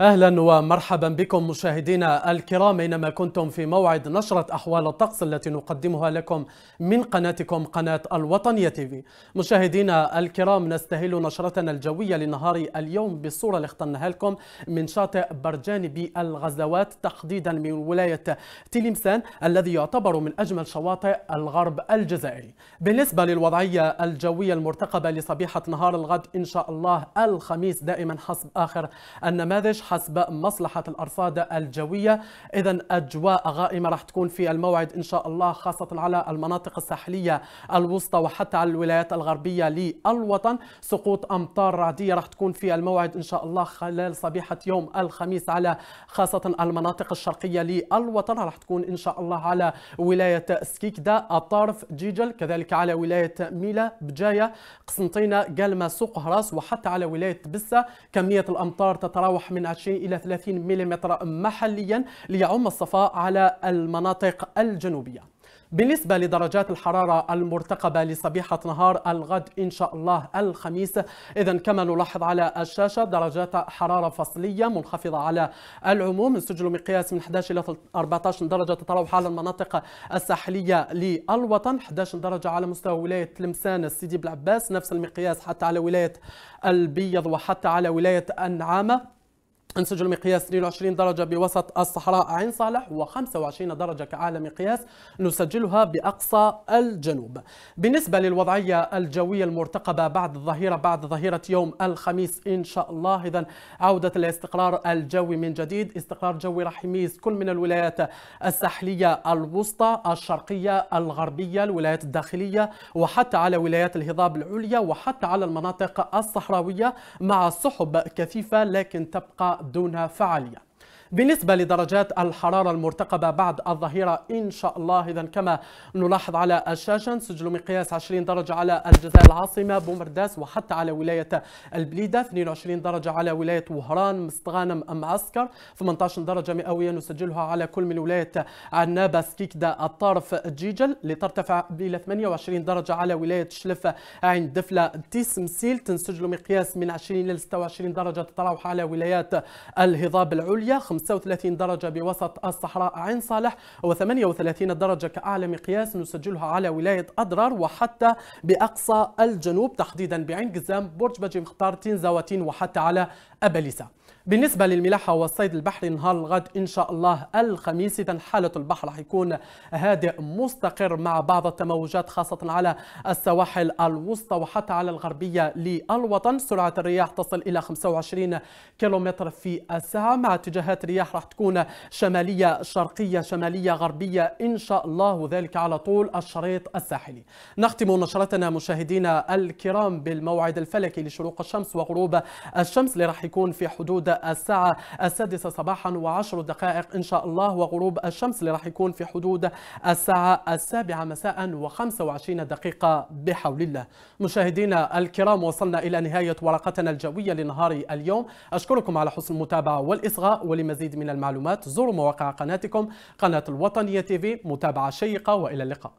اهلا ومرحبا بكم مشاهدينا الكرام اينما كنتم في موعد نشره احوال الطقس التي نقدمها لكم من قناتكم قناه الوطنيه تيفي. مشاهدينا الكرام نستهل نشرتنا الجويه لنهار اليوم بالصوره اللي اخترناها لكم من شاطئ برجان بالغزوات تحديدا من ولايه تلمسان الذي يعتبر من اجمل شواطئ الغرب الجزائري. بالنسبه للوضعيه الجويه المرتقبه لصبيحه نهار الغد ان شاء الله الخميس دائما حسب اخر النماذج حسب مصلحة الأرصاد الجوية إذا أجواء غائمة راح تكون في الموعد إن شاء الله خاصة على المناطق الساحلية الوسطى وحتى على الولايات الغربية للوطن سقوط أمطار رعدية راح تكون في الموعد إن شاء الله خلال صبيحة يوم الخميس على خاصة المناطق الشرقية للوطن راح تكون إن شاء الله على ولاية سكيكدا الطرف جيجل كذلك على ولاية ميلا بجاية قسنطينة قلمة سوق هراس وحتى على ولاية بسة كمية الأمطار تتراوح من 20 إلى 30 ملم محليا ليعم الصفاء على المناطق الجنوبية بالنسبة لدرجات الحرارة المرتقبة لصبيحة نهار الغد إن شاء الله الخميس إذا كما نلاحظ على الشاشة درجات حرارة فصلية منخفضة على العموم نسجل مقياس من 11 إلى 14 درجة تتراوح على المناطق الساحلية للوطن 11 درجة على مستوى ولاية تلمسان السيدي بلعباس نفس المقياس حتى على ولاية البيض وحتى على ولاية النعامة انسجل مقياس 22 درجة بوسط الصحراء عين صالح و25 درجة كأعلى مقياس نسجلها بأقصى الجنوب بالنسبة للوضعية الجوية المرتقبة بعد الظهيرة بعد ظهيرة يوم الخميس إن شاء الله إذا عودة الاستقرار الجوي من جديد استقرار جوي راح يميز كل من الولايات الساحلية الوسطى الشرقية الغربية الولايات الداخلية وحتى على ولايات الهضاب العليا وحتى على المناطق الصحراوية مع سحب كثيفة لكن تبقى دون فعالية بالنسبة لدرجات الحرارة المرتقبة بعد الظهيرة إن شاء الله إذا كما نلاحظ على الشاشة نسجل مقياس 20 درجة على الجزائر العاصمة بومرداس وحتى على ولاية البليدة 22 درجة على ولاية وهران مستغانم معسكر 18 درجة مئوية نسجلها على كل من ولاية عنابة سكيكدا الطرف جيجل لترتفع إلى 28 درجة على ولاية شلفة عين دفلة تيسمسيل تنسجل مقياس من 20 إلى 26 درجة تتراوح على ولايات الهضاب العليا 35 درجة بوسط الصحراء عين صالح و38 درجة كأعلى مقياس نسجلها على ولاية أدرار وحتى بأقصى الجنوب تحديدا بعين قزام برج بجي مختار تنزا وحتى على أبليسة بالنسبة للملاحة والصيد البحري نهار الغد إن شاء الله الخميس إذا حالة البحر حيكون هادئ مستقر مع بعض التموجات خاصة على السواحل الوسطى وحتى على الغربية للوطن سرعة الرياح تصل إلى 25 كيلومتر في الساعة مع اتجاهات رياح راح تكون شمالية شرقية شمالية غربية إن شاء الله وذلك على طول الشريط الساحلي نختم نشرتنا مشاهدينا الكرام بالموعد الفلكي لشروق الشمس وغروب الشمس اللي راح يكون في حدود الساعة السادسة صباحا وعشر دقائق إن شاء الله وغروب الشمس اللي راح يكون في حدود الساعة السابعة مساء وخمسة وعشرين دقيقة بحول الله مشاهدينا الكرام وصلنا إلى نهاية ورقتنا الجوية لنهار اليوم أشكركم على حسن المتابعة والإصغاء ولمزيد من المعلومات زوروا مواقع قناتكم قناة الوطنية تيفي متابعة شيقة وإلى اللقاء